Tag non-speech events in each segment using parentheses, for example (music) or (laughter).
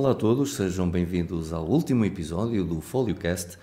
Olá a todos, sejam bem-vindos ao último episódio do FolioCast,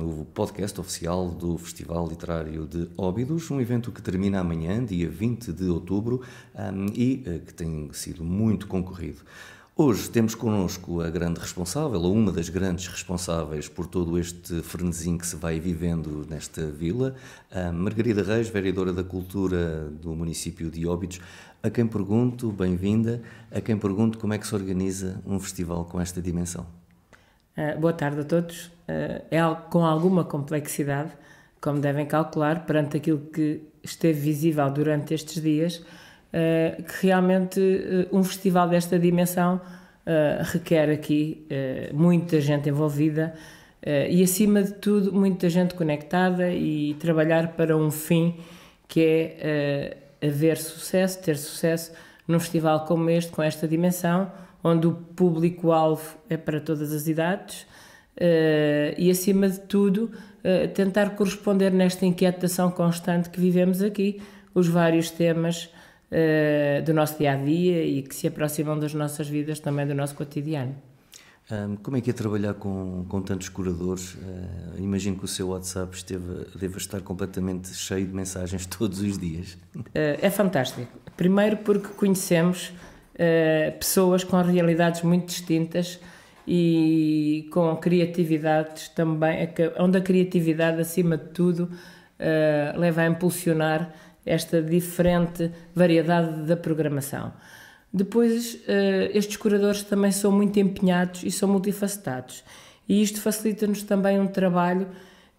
um, o podcast oficial do Festival Literário de Óbidos, um evento que termina amanhã, dia 20 de outubro, um, e uh, que tem sido muito concorrido. Hoje temos connosco a grande responsável, ou uma das grandes responsáveis por todo este frenesim que se vai vivendo nesta vila, a Margarida Reis, vereadora da Cultura do município de Óbidos, a quem pergunto, bem-vinda, a quem pergunto como é que se organiza um festival com esta dimensão. Eh, boa tarde a todos. Eh, é com alguma complexidade, como devem calcular, perante aquilo que esteve visível durante estes dias, eh, que realmente eh, um festival desta dimensão eh, requer aqui muita gente envolvida e, acima de tudo, muita gente conectada e trabalhar para um fim que é haver sucesso, ter sucesso num festival como este, com esta dimensão, onde o público-alvo é para todas as idades. Uh, e acima de tudo uh, tentar corresponder nesta inquietação constante que vivemos aqui os vários temas uh, do nosso dia a dia e que se aproximam das nossas vidas também do nosso cotidiano. Um, como é que é trabalhar com, com tantos curadores? Uh, imagino que o seu WhatsApp esteve, deva estar completamente cheio de mensagens (laughs) todos os dias. Uh, é fantástico. Primeiro, porque conhecemos uh, pessoas com realidades muito distintas e com criatividades também, é onde a criatividade, acima de tudo, leva a impulsionar esta diferente variedade da programação. Depois, eh, estes curadores também são muito empenhados e são multifacetados, e isto facilita-nos também um trabalho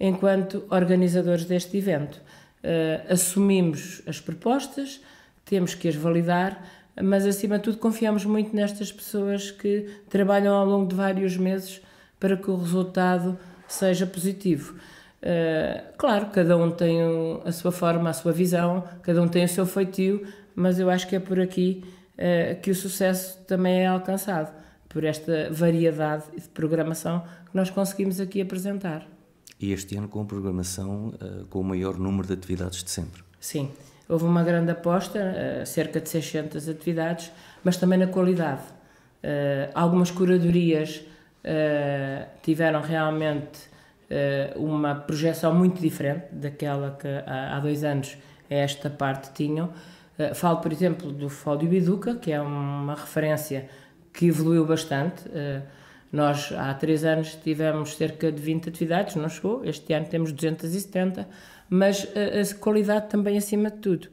enquanto organizadores deste evento. Eh, assumimos as propostas, temos que as validar, mas acima de tudo confiamos muito nestas pessoas que trabalham ao longo de vários meses para que o resultado seja positivo. Eh, claro, cada um tem a sua forma, a sua visão, cada um tem o seu feitio, mas eu acho que é por aqui uh, que o sucesso também é alcançado, por esta variedade de programação que nós conseguimos aqui apresentar. E este ano com programação uh, com o maior número de atividades de sempre. Sim, houve uma grande aposta, cerca de 600 atividades, mas também na qualidade. algumas curadorias tiveram realmente eh, uma projeção muito diferente daquela que há dois anos esta parte tinham. Eh, falo, por exemplo, do Fólio Biduca, que é uma referência que evoluiu bastante. Eh, nós, há três anos, tivemos cerca de 20 atividades, não chegou. Este ano temos 270, mas a qualidade também acima de tudo.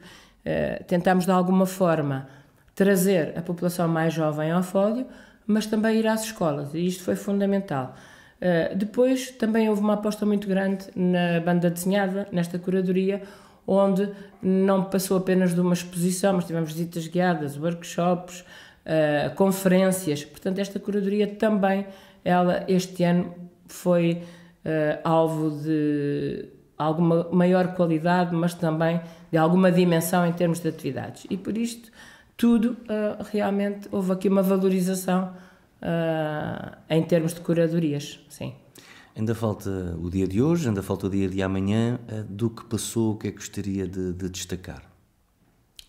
Tentamos, de alguma forma, trazer a população mais jovem ao Fólio, mas também ir às escolas, e isto foi fundamental. Eh, depois também houve uma aposta muito grande na banda desenhada, nesta curadoria, onde não passou apenas de uma exposição, mas tivemos visitas guiadas, workshops, uh, conferências. Portanto, esta curadoria também, ela este ano foi uh, alvo de alguma maior qualidade, mas também de alguma dimensão em termos de atividades. E por isto, tudo realmente houve aqui uma valorização uh, em termos de curadorias, sim. Ainda falta o dia de hoje, ainda falta o dia de amanhã. Uh, do que passou, o que é que gostaria de, de destacar?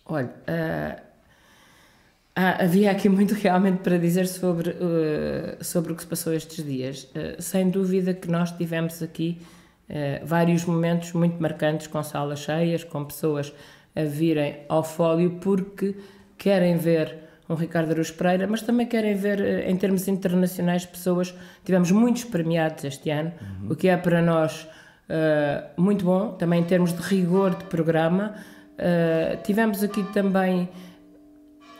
Olha, uh, havia aqui muito (laughs) realmente para dizer sobre, sobre o que se passou estes dias. sem dúvida que nós tivemos aqui vários momentos muito marcantes, com salas cheias, com pessoas a virem ao fólio porque querem ver um Ricardo Aruz Pereira, mas também querem ver, eh, em termos internacionais, pessoas. Tivemos muitos premiados este ano, uhum. o que é para nós uh, muito bom, também em termos de rigor de programa. Uh, tivemos aqui também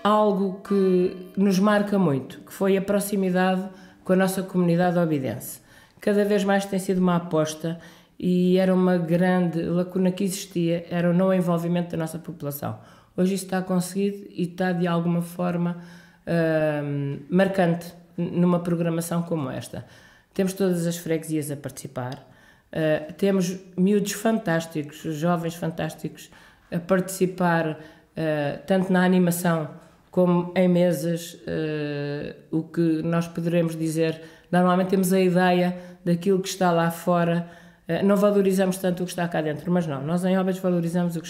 algo que nos marca muito, que foi a proximidade com a nossa comunidade obidense. Cada vez mais tem sido uma aposta e era uma grande lacuna que existia, era o não envolvimento da nossa população. Hoje isso está conseguido e está de alguma forma uh, marcante numa programação como esta. Temos todas as freguesias a participar, uh, temos miúdos fantásticos, jovens fantásticos a participar uh, tanto na animação como em mesas, ah, o que nós poderemos dizer. Normalmente temos a ideia daquilo que está lá fora, não valorizamos tanto o que está cá dentro, mas não, nós em obras valorizamos o que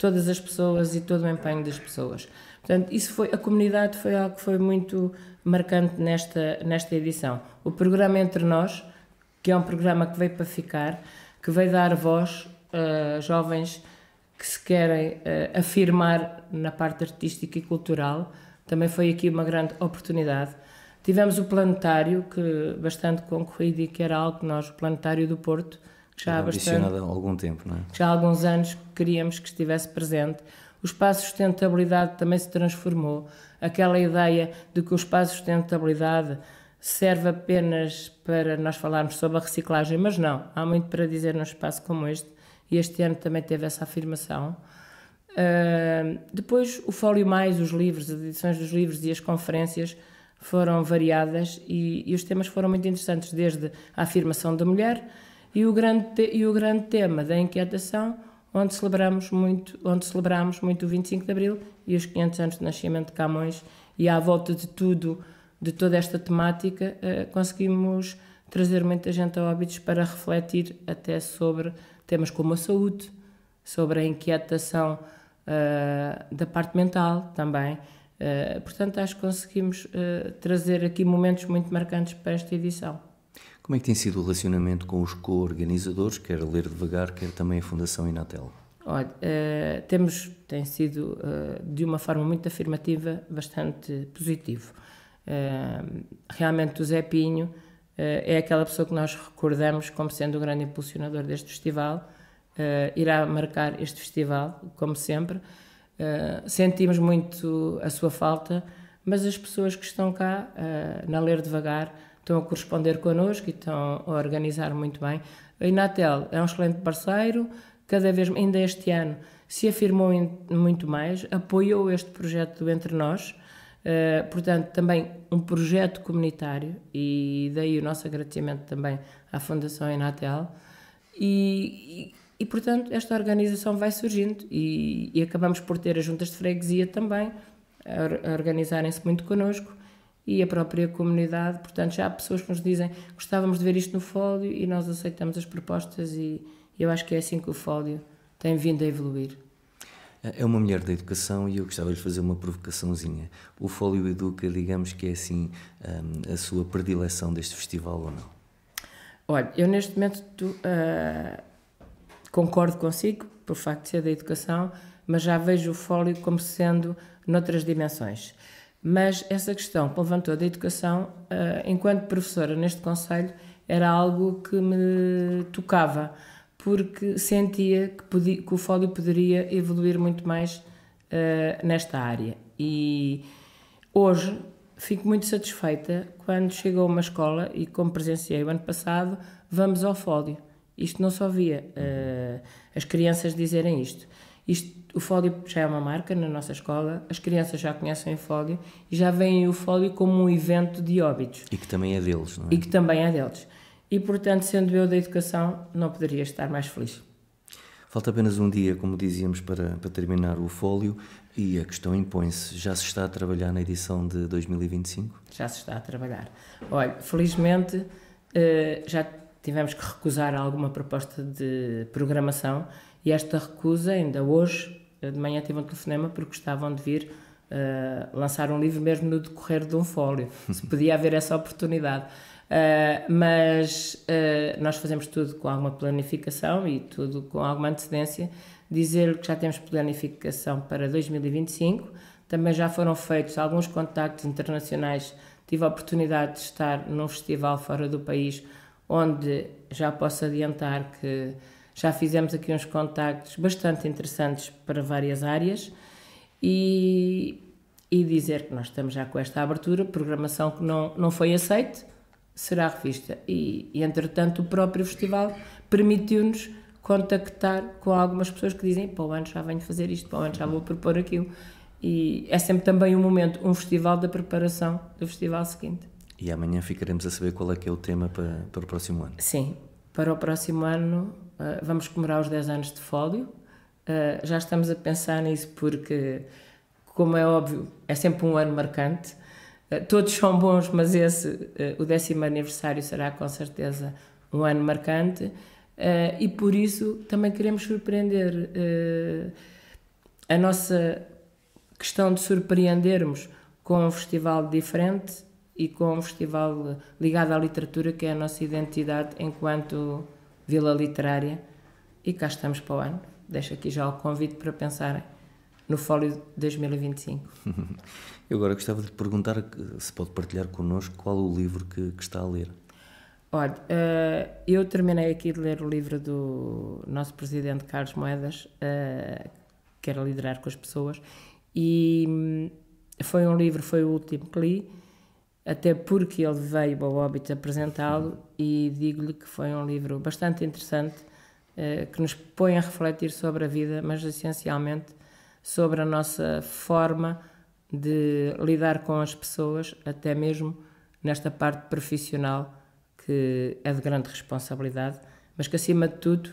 todas as pessoas e todo o empenho das pessoas. Portanto, isso foi a comunidade foi algo que foi muito marcante nesta nesta edição. O programa Entre Nós, que é um programa que veio para ficar, que veio dar voz a uh, jovens que se querem uh, afirmar na parte artística e cultural. Também foi aqui uma grande oportunidade. Tivemos o planetário, que bastante concorrido e que era algo que nós, o planetário do Porto, já há bastante, algum tempo, não é? Já há alguns anos queríamos que estivesse presente. O espaço de sustentabilidade também se transformou. Aquela ideia de que o espaço de sustentabilidade serve apenas para nós falarmos sobre a reciclagem, mas não, há muito para dizer num espaço como este, e este ano também teve essa afirmação. Uh, depois, o Fólio Mais, os livros, as edições dos livros e as conferências foram variadas e, e os temas foram muito interessantes, desde a afirmação da mulher, e o grande, e o grande tema da inquietação, onde celebramos muito, onde celebramos muito o 25 de Abril e os 500 anos de nascimento de Camões e à volta de tudo, de toda esta temática, eh, conseguimos trazer muita gente a óbitos para refletir até sobre temas como a saúde, sobre a inquietação eh, da parte mental também. Uh, portanto, acho que conseguimos uh, trazer aqui momentos muito marcantes para esta edição. Como é que tem sido o relacionamento com os co-organizadores, quer Ler Devagar, quer também a Fundação Inatel? Olha, uh, temos, tem sido uh, de uma forma muito afirmativa, bastante positivo. Uh, realmente o Zé Pinho é aquela pessoa que nós recordamos como sendo o grande impulsionador deste festival, irá marcar este festival, como sempre. sentimos muito a sua falta, mas as pessoas que estão cá, na Ler Devagar, estão a corresponder connosco e estão a organizar muito bem. A Inatel é um excelente parceiro, cada vez, ainda este ano, se afirmou em, muito mais, apoiou este projeto do Entre Nós, uh, portanto, também um projeto comunitário, e daí o nosso agradecimento também à Fundação Inatel. E, e, e portanto, esta organização vai surgindo e, e acabamos por ter as juntas de freguesia também a, a organizarem-se muito connosco e a própria comunidade. Portanto, já há pessoas que nos dizem gostávamos de ver isto no fólio e nós aceitamos as propostas e eu acho que é assim que o fólio tem vindo a evoluir. É uma mulher da educação e eu gostava de fazer uma provocaçãozinha. O Fólio Educa, digamos que é assim hum, a sua predileção deste festival ou não? Olha, eu neste momento tu, uh, concordo consigo, por facto de ser da educação, mas já vejo o Fólio como sendo noutras dimensões. Mas essa questão que levantou da educação, eh, enquanto professora neste Conselho, era algo que me tocava, porque sentia que, podia, que o fólio poderia evoluir muito mais eh, nesta área. E hoje fico muito satisfeita quando chego a uma escola e, como presenciei o ano passado, vamos ao fólio. Isto não só via uh, eh, as crianças dizerem isto. Isto o fólio já é uma marca na nossa escola, as crianças já conhecem o fólio e já veem o fólio como um evento de óbitos. E que também é deles, não é? E que também é deles. E, portanto, sendo eu da educação, não poderia estar mais feliz. Falta apenas um dia, como dizíamos, para, para terminar o fólio e a questão impõe-se. Já se está a trabalhar na edição de 2025? Já se está a trabalhar. Olha, felizmente eh, já tivemos que recusar alguma proposta de programação e esta recusa, ainda hoje, eh, de manhã tive um telefonema porque gostavam de vir uh, lançar um livro mesmo no decorrer de um fólio, (laughs) se podia haver essa oportunidade. Uh, mas uh, nós fazemos tudo com alguma planificação e tudo com alguma antecedência. Dizer que já temos planificação para 2025, também já foram feitos alguns contactos internacionais. Tive a oportunidade de estar num festival fora do país, onde já posso adiantar que já fizemos aqui uns contactos bastante interessantes para várias áreas e, e dizer que nós estamos já com esta abertura, programação que não, não foi aceite, será revista. E, e entretanto, o próprio festival permitiu-nos contactar com algumas pessoas que dizem para o ano já venho fazer isto, para o ano já vou propor aquilo. E é sempre também um momento, um festival da preparação do festival seguinte. E amanhã ficaremos a saber qual é que é o tema para, para o próximo ano. Sim, para o próximo ano uh, vamos comemorar os 10 anos de fólio. Uh, já estamos a pensar nisso porque, como é óbvio, é sempre um ano marcante. Uh, todos são bons, mas esse, o décimo aniversário, será com certeza um ano marcante. e por isso também queremos surpreender. a nossa questão de surpreendermos com um festival diferente e com um festival ligado à literatura, que é a nossa identidade enquanto vila literária. E cá estamos para o ano. Deixo aqui já o convite para pensarem no Fólio 2025. (laughs) Eu agora gostava de lhe perguntar se pode partilhar connosco qual o livro que, que está a ler. Olha, eh, eu terminei aqui de ler o livro do nosso presidente Carlos Moedas, eh, que era Liderar com as Pessoas, e hum, foi um livro, foi o último que li, até porque ele veio ao óbito apresentá-lo e digo-lhe que foi um livro bastante interessante eh, que nos põe a refletir sobre a vida, mas essencialmente sobre a nossa forma de lidar com as pessoas, até mesmo nesta parte profissional que é de grande responsabilidade, mas que acima de tudo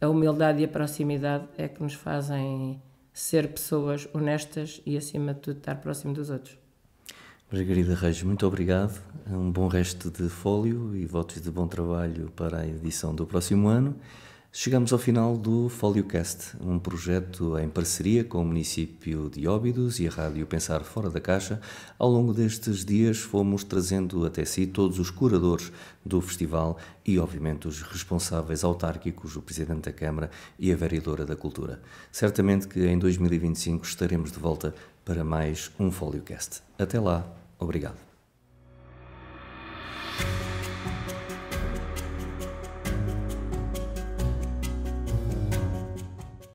a humildade e a proximidade é que nos fazem ser pessoas honestas e acima de tudo estar próximo dos outros. Margarida Reis, muito obrigado. Um bom resto de fólio e votos de bom trabalho para a edição do próximo ano. Chegamos ao final do Foliocast, um projeto em parceria com o município de Óbidos e a Rádio Pensar Fora da Caixa. Ao longo destes dias fomos trazendo até si todos os curadores do festival e, obviamente, os responsáveis autárquicos, o Presidente da Câmara e a Vereadora da Cultura. Certamente que em 2025 estaremos de volta para mais um Foliocast. Até lá! Obrigado.